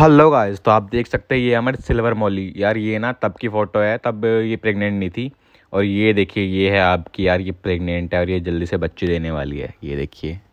hello guys तो आप देख सकते हैं ये हमारे सिल्वर मॉली यार ये ना तब की फ़ोटो है तब ये प्रेग्नेंट नहीं थी और ये देखिए ये है आपकी यार ये प्रेग्नेंट है और ये जल्दी से बच्चे देने वाली है ये देखिए